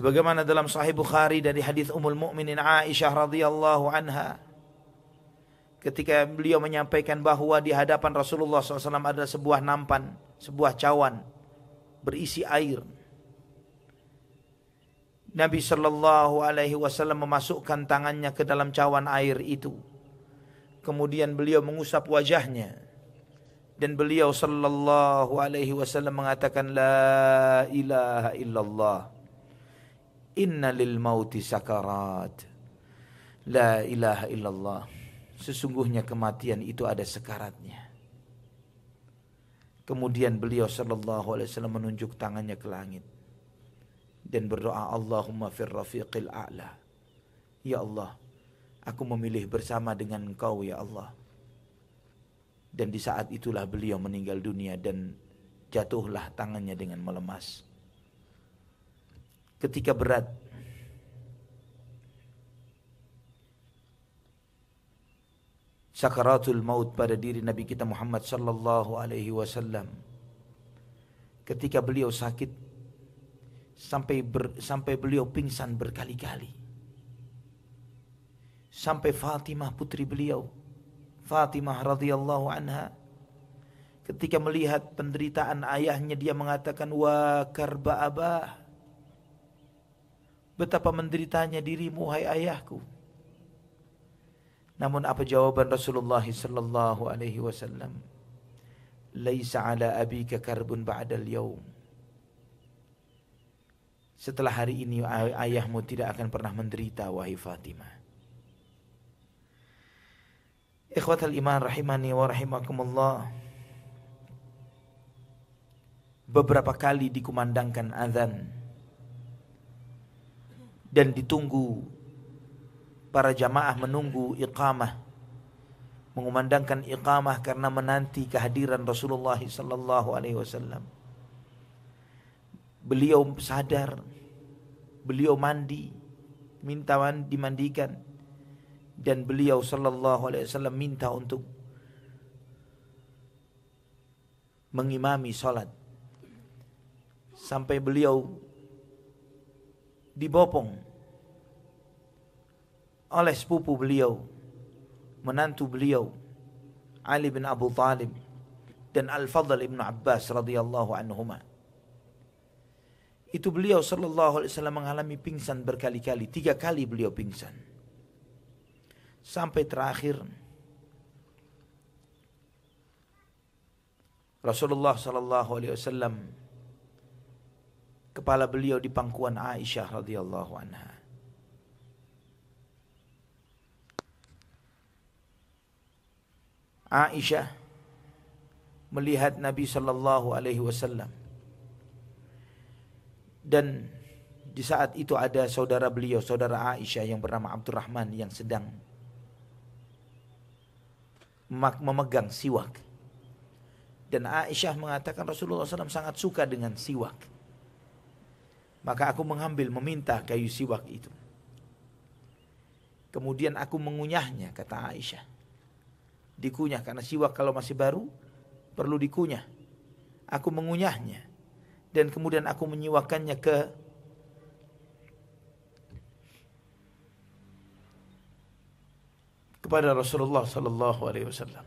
sebagaimana dalam sahih Bukhari dari hadis Ummul Mukminin Aisyah radhiyallahu anha ketika beliau menyampaikan bahwa di hadapan Rasulullah SAW ada sebuah nampan, sebuah cawan berisi air. Nabi Shallallahu Alaihi Wasallam memasukkan tangannya ke dalam cawan air itu. Kemudian beliau mengusap wajahnya dan beliau Shallallahu Alaihi Wasallam mengatakan La ilaha illallah. Inna lil mauti sakarat. La ilaha illallah. Sesungguhnya kematian itu ada sekaratnya. Kemudian beliau sallallahu alaihi wasallam menunjuk tangannya ke langit dan berdoa Allahumma fir rafiqil a'la. Ya Allah, aku memilih bersama dengan Engkau ya Allah. Dan di saat itulah beliau meninggal dunia dan jatuhlah tangannya dengan melemas ketika berat. Sakaratul maut pada diri Nabi kita Muhammad sallallahu alaihi wasallam. Ketika beliau sakit sampai ber, sampai beliau pingsan berkali-kali. Sampai Fatimah putri beliau, Fatimah radhiyallahu anha ketika melihat penderitaan ayahnya dia mengatakan wa karba abah Betapa menderitanya dirimu hai ayahku. Namun apa jawaban Rasulullah sallallahu alaihi wasallam? Laisa ala abika karbun ba'dal yaum. Setelah hari ini ayahmu tidak akan pernah menderita wahai Fatimah. Ikhwatal iman rahimani wa rahimakumullah. Beberapa kali dikumandangkan azan dan ditunggu para jamaah menunggu iqamah mengumandangkan iqamah karena menanti kehadiran Rasulullah sallallahu alaihi wasallam beliau sadar beliau mandi minta dimandikan dan beliau sallallahu alaihi wasallam minta untuk mengimami salat sampai beliau dibopong oleh sepupu beliau, menantu beliau, Ali bin Abu Talib dan Al-Fadl ibn Abbas radhiyallahu anhuma. Itu beliau sallallahu alaihi wasallam mengalami pingsan berkali-kali, tiga kali beliau pingsan. Sampai terakhir Rasulullah sallallahu alaihi wasallam kepala beliau di pangkuan Aisyah radhiyallahu anha. Aisyah melihat Nabi sallallahu alaihi wasallam dan di saat itu ada saudara beliau saudara Aisyah yang bernama Abdurrahman yang sedang memegang siwak dan Aisyah mengatakan Rasulullah SAW sangat suka dengan siwak maka aku mengambil, meminta kayu siwak itu. Kemudian aku mengunyahnya, kata Aisyah. Dikunyah, karena siwak kalau masih baru, perlu dikunyah. Aku mengunyahnya. Dan kemudian aku menyiwakannya ke kepada Rasulullah sallallahu alaihi wasallam.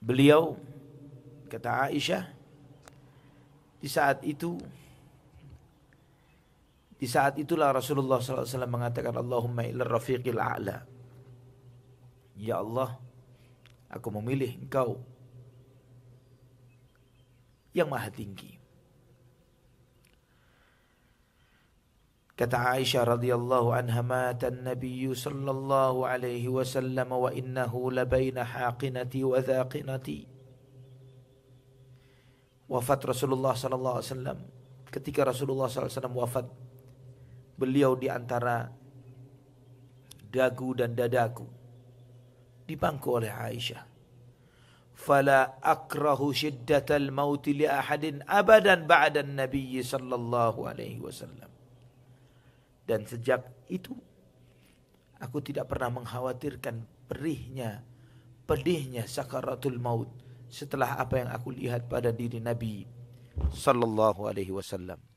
Beliau Kata Aisyah, di saat itu di saat itulah Rasulullah SAW mengatakan Allahumma ila rafiqil a'la. Ya Allah, aku memilih engkau yang maha tinggi. Kata Aisyah radhiyallahu anha mata an-nabiy sallallahu alaihi wasallam wa innahu labaina haqinati wa dhaqinati wafat Rasulullah sallallahu alaihi wasallam. Ketika Rasulullah sallallahu alaihi wasallam wafat, beliau di antara dagu dan dadaku dipangku oleh Aisyah. Fala akrahu shiddatal maut li ahadin abadan ba'da Nabi sallallahu alaihi wasallam. Dan sejak itu aku tidak pernah mengkhawatirkan perihnya pedihnya sakaratul maut setelah apa yang aku lihat pada diri Nabi sallallahu alaihi wasallam.